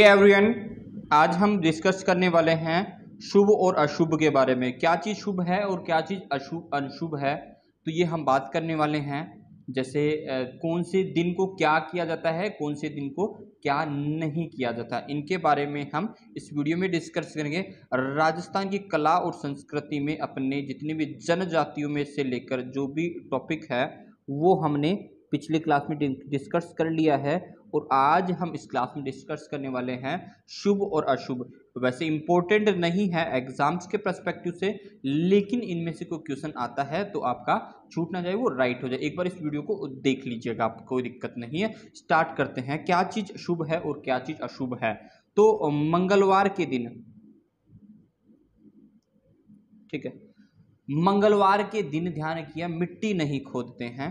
hey everyone आज हम discuss करने वाले हैं शुभ और अशुभ के बारे में क्या चीज़ शुभ है और क्या चीज़ अशुभ अनशुभ है तो ये हम बात करने वाले हैं जैसे कौन से दिन को क्या किया जाता है कौन से दिन को क्या नहीं किया जाता इनके बारे में हम इस वीडियो में डिस्कस करेंगे राजस्थान की कला और संस्कृति में अपने जितने भी जनजातियों में से लेकर जो भी टॉपिक है वो हमने पिछले क्लास में डिस्कस कर लिया है और आज हम इस क्लास में डिस्कस करने वाले हैं शुभ और अशुभ वैसे इम्पोर्टेंट नहीं है एग्जाम्स के परस्पेक्टिव से लेकिन इनमें से कोई क्वेश्चन आता है तो आपका छूटना चाहिए वो राइट हो जाए एक बार इस वीडियो को देख लीजिएगा आपको कोई दिक्कत नहीं है स्टार्ट करते हैं क्या चीज़ शुभ है और क्या चीज़ अशुभ है तो मंगलवार के दिन ठीक है मंगलवार के दिन ध्यान किया मिट्टी नहीं खोदते हैं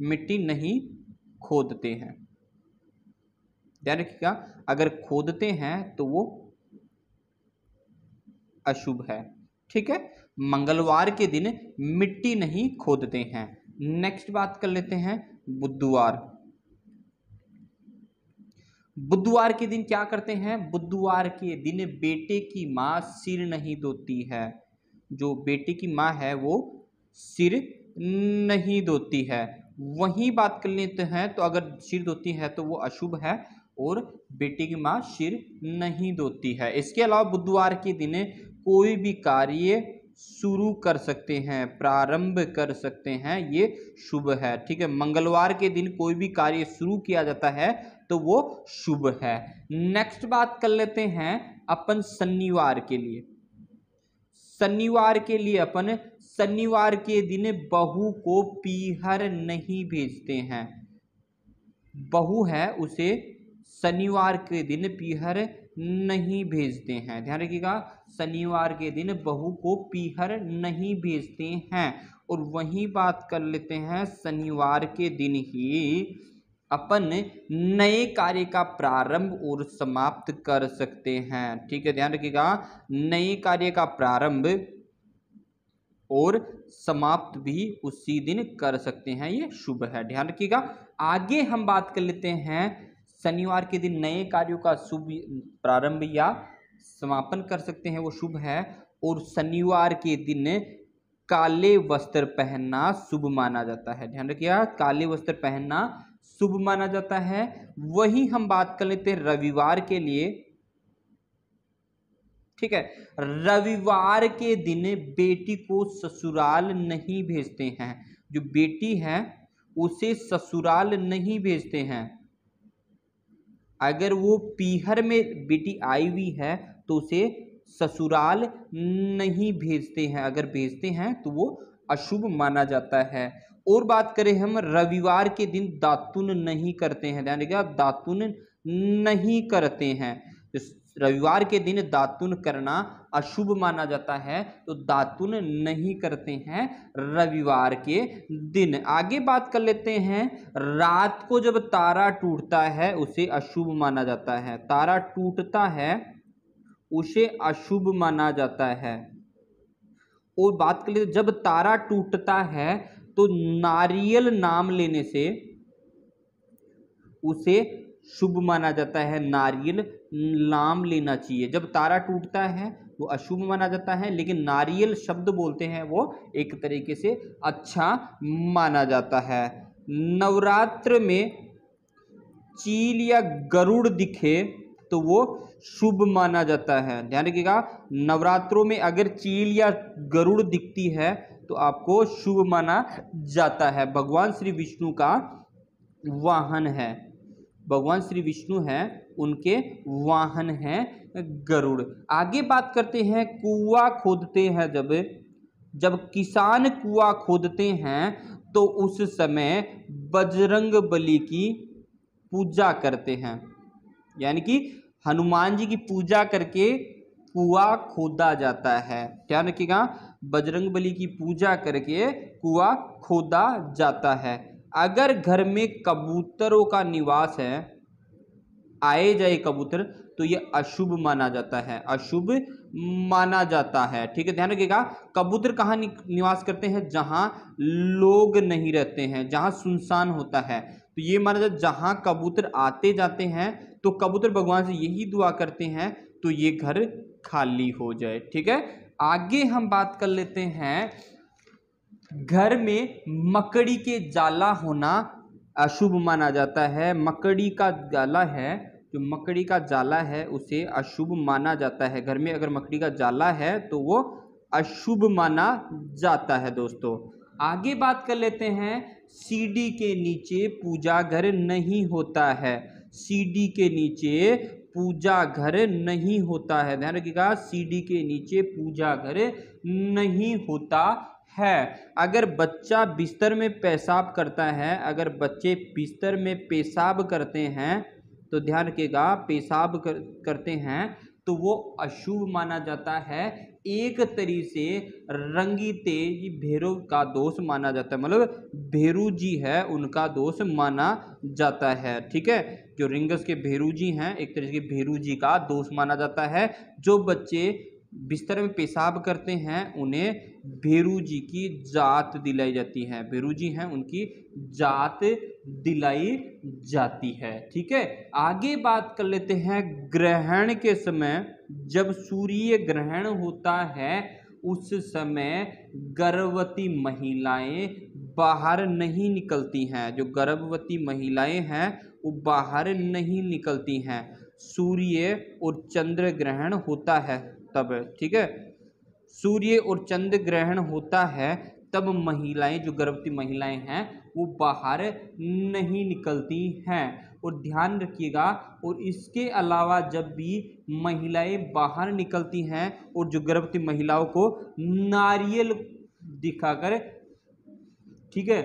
मिट्टी नहीं खोदते हैं ध्यान रखिएगा अगर खोदते हैं तो वो अशुभ है ठीक है मंगलवार के दिन मिट्टी नहीं खोदते हैं नेक्स्ट बात कर लेते हैं बुधवार बुधवार के दिन क्या करते हैं बुधवार के दिन बेटे की माँ सिर नहीं धोती है जो बेटे की माँ है वो सिर नहीं धोती है वहीं बात कर लेते हैं तो अगर सिर धोती है तो वो अशुभ है और बेटी की माँ सिर नहीं धोती है इसके अलावा बुधवार के दिन कोई भी कार्य शुरू कर सकते हैं प्रारंभ कर सकते हैं ये शुभ है ठीक है मंगलवार के दिन कोई भी कार्य शुरू किया जाता है तो वो शुभ है नेक्स्ट बात कर लेते हैं अपन शनिवार के लिए शनिवार के लिए अपन शनिवार के दिन बहू को पीहर नहीं भेजते हैं बहू है उसे शनिवार के दिन पीहर नहीं भेजते हैं ध्यान रखिएगा शनिवार के दिन बहू को पीहर नहीं भेजते हैं और वही बात कर लेते हैं शनिवार के दिन ही अपन नए कार्य का प्रारंभ और समाप्त कर सकते हैं ठीक है ध्यान रखिएगा नए कार्य का प्रारंभ और समाप्त भी उसी दिन कर सकते हैं ये शुभ है ध्यान रखिएगा आगे हम बात कर लेते हैं शनिवार के दिन नए कार्यों का शुभ प्रारंभ या समापन कर सकते हैं वो शुभ है और शनिवार के दिन काले वस्त्र पहनना शुभ माना जाता है ध्यान रखिएगा काले वस्त्र पहनना शुभ माना जाता है वही हम बात कर लेते हैं रविवार के लिए ठीक है रविवार के दिन बेटी को ससुराल नहीं भेजते हैं जो बेटी है उसे ससुराल नहीं भेजते हैं अगर वो पीहर में बेटी आई हुई है तो उसे ससुराल नहीं भेजते हैं अगर भेजते हैं तो वो अशुभ माना जाता है और बात करें हम रविवार के दिन दातुन नहीं करते हैं ध्यान रखिएगा दातुन नहीं करते हैं रविवार के दिन दातुन करना अशुभ माना जाता है तो दातुन नहीं करते हैं रविवार के दिन आगे बात कर लेते हैं रात को जब तारा टूटता है उसे अशुभ माना जाता है तारा टूटता है उसे अशुभ माना जाता है और बात कर लेते जब तारा टूटता है तो नारियल नाम लेने से उसे शुभ माना जाता है नारियल नाम लेना चाहिए जब तारा टूटता है वो अशुभ माना जाता है लेकिन नारियल शब्द बोलते हैं वो एक तरीके से अच्छा माना जाता है नवरात्र में चील या गरुड़ दिखे तो वो शुभ माना जाता है ध्यान रखिएगा नवरात्रों में अगर चील या गरुड़ दिखती है तो आपको शुभ माना जाता है भगवान श्री विष्णु का वाहन है भगवान श्री विष्णु हैं उनके वाहन हैं गरुड़ आगे बात करते हैं कुआ खोदते हैं जब जब किसान कुआ खोदते हैं तो उस समय बजरंग बली की पूजा करते हैं यानी कि हनुमान जी की पूजा करके कुआ खोदा जाता है ध्यान रखिएगा बजरंग बली की पूजा करके कुआ खोदा जाता है अगर घर में कबूतरों का निवास है आए जाए कबूतर तो ये अशुभ माना जाता है अशुभ माना जाता है ठीक है ध्यान रखिएगा कबूतर कहाँ निवास करते हैं जहाँ लोग नहीं रहते हैं जहाँ सुनसान होता है तो ये माना जाता जहाँ कबूतर आते जाते हैं तो कबूतर भगवान से यही दुआ करते हैं तो ये घर खाली हो जाए ठीक है आगे हम बात कर लेते हैं घर में मकड़ी के जाला होना अशुभ माना जाता है मकड़ी का जाला है जो मकड़ी का जाला है उसे अशुभ माना जाता है घर में अगर मकड़ी का जाला है तो वो अशुभ माना जाता है दोस्तों आगे बात कर लेते हैं सीढ़ी के नीचे पूजा घर नहीं होता है सीढ़ी के नीचे पूजा घर नहीं होता है ध्यान रखिएगा सीढ़ी के नीचे पूजा घर नहीं होता है अगर बच्चा बिस्तर में पेशाब करता है अगर बच्चे बिस्तर में पेशाब करते हैं तो ध्यान रखिएगा पेशाब कर, करते हैं तो वो अशुभ माना जाता है एक तरी से रंगी तेज भेरू का दोष माना जाता है मतलब भेरू जी है उनका दोष माना जाता है ठीक है जो रिंगस के भेरू जी हैं एक तरीके भेरू जी का दोष माना जाता है जो बच्चे बिस्तर में पेशाब करते हैं उन्हें भेरू जी की जात दिलाई जाती है भेरू जी हैं उनकी जात दिलाई जाती है ठीक है आगे बात कर लेते हैं ग्रहण के समय जब सूर्य ग्रहण होता है उस समय गर्भवती महिलाएं बाहर नहीं निकलती हैं जो गर्भवती महिलाएं हैं वो बाहर नहीं निकलती हैं सूर्य और चंद्र ग्रहण होता है तब ठीक है सूर्य और चंद्र ग्रहण होता है तब महिलाएं जो गर्भवती महिलाएं हैं वो बाहर नहीं निकलती हैं और ध्यान रखिएगा और इसके अलावा जब भी महिलाएं बाहर निकलती हैं और जो गर्भवती महिलाओं को नारियल दिखाकर ठीक है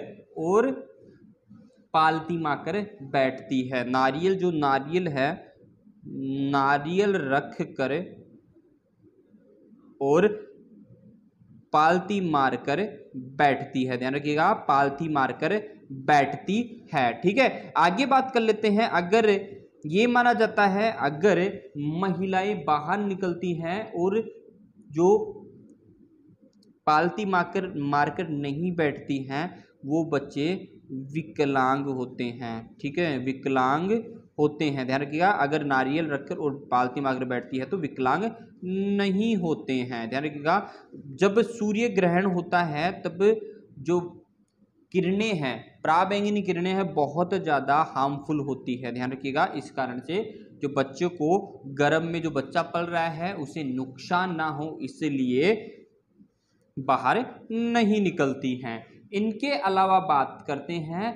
और पालती कर बैठती है नारियल जो नारियल है नारियल रख कर और पालती मारकर बैठती है ध्यान रखिएगा पालती मारकर बैठती है ठीक है आगे बात कर लेते हैं अगर ये माना जाता है अगर महिलाएं बाहर निकलती हैं और जो पालती मारकर मारकर नहीं बैठती हैं वो बच्चे विकलांग होते हैं ठीक है विकलांग होते हैं ध्यान रखिएगा अगर नारियल रखकर और पालती में अगर बैठती है तो विकलांग नहीं होते हैं ध्यान रखिएगा जब सूर्य ग्रहण होता है तब जो किरणें हैं प्राबैंगनी किरणें हैं बहुत ज़्यादा हार्मफुल होती है ध्यान रखिएगा इस कारण से जो बच्चों को गर्म में जो बच्चा पल रहा है उसे नुकसान ना हो इसलिए बाहर नहीं निकलती हैं इनके अलावा बात करते हैं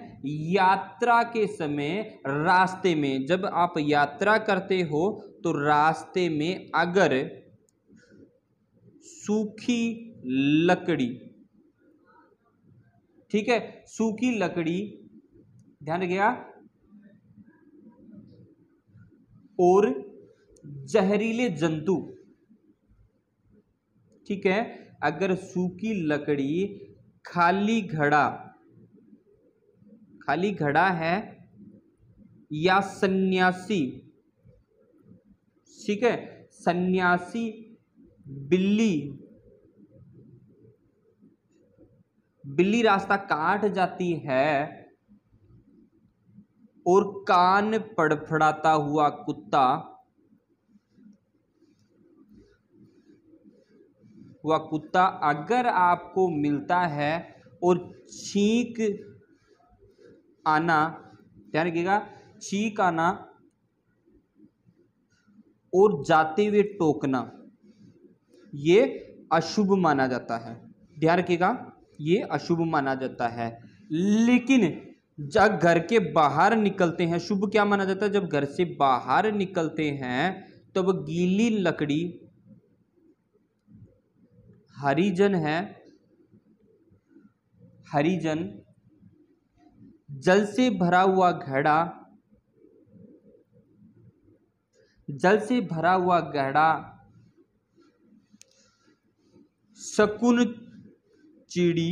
यात्रा के समय रास्ते में जब आप यात्रा करते हो तो रास्ते में अगर सूखी लकड़ी ठीक है सूखी लकड़ी ध्यान गया और जहरीले जंतु ठीक है अगर सूखी लकड़ी खाली घड़ा खाली घड़ा है या सन्यासी ठीक है सन्यासी बिल्ली बिल्ली रास्ता काट जाती है और कान फड़फड़ाता हुआ कुत्ता हुआ कुत्ता अगर आपको मिलता है और छींक आना ध्यान रखिएगा छींक आना और जाते हुए टोकना ये अशुभ माना जाता है ध्यान रखिएगा ये अशुभ माना जाता है लेकिन जब घर के बाहर निकलते हैं शुभ क्या माना जाता है जब घर से बाहर निकलते हैं तब तो गीली लकड़ी हरिजन है हरिजन जल से भरा हुआ घड़ा जल से भरा हुआ घड़ा शकुन चिड़ी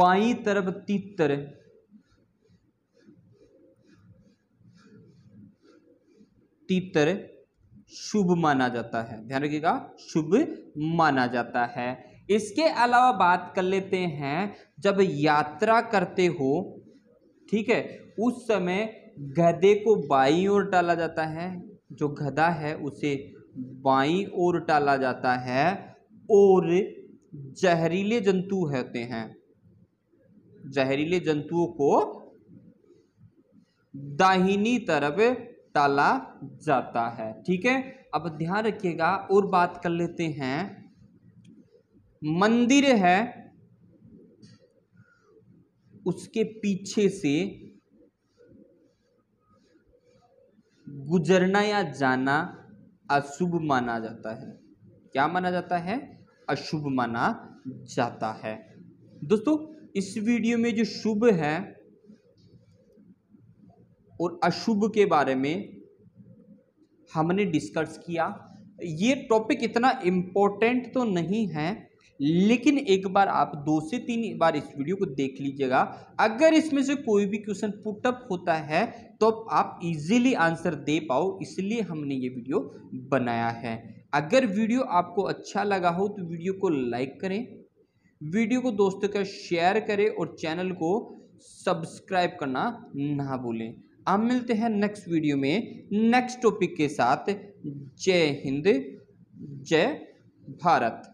बाई तरफ तीतर तीतर शुभ माना जाता है ध्यान रखिएगा शुभ माना जाता है इसके अलावा बात कर लेते हैं जब यात्रा करते हो ठीक है उस समय गधे को बाई ओर टाला जाता है जो गधा है उसे बाई ओर टाला जाता है और जहरीले जंतु होते हैं जहरीले जंतुओं को दाहिनी तरफ टाला जाता है ठीक है अब ध्यान रखिएगा और बात कर लेते हैं मंदिर है उसके पीछे से गुजरना या जाना अशुभ माना जाता है क्या माना जाता है अशुभ माना जाता है दोस्तों इस वीडियो में जो शुभ है और अशुभ के बारे में हमने डिस्कस किया ये टॉपिक इतना इम्पोर्टेंट तो नहीं है लेकिन एक बार आप दो से तीन बार इस वीडियो को देख लीजिएगा अगर इसमें से कोई भी क्वेश्चन पुटअप होता है तो आप इजीली आंसर दे पाओ इसलिए हमने ये वीडियो बनाया है अगर वीडियो आपको अच्छा लगा हो तो वीडियो को लाइक करें वीडियो को दोस्तों का शेयर करें और चैनल को सब्सक्राइब करना ना भूलें आप मिलते हैं नेक्स्ट वीडियो में नेक्स्ट टॉपिक के साथ जय हिंद जय भारत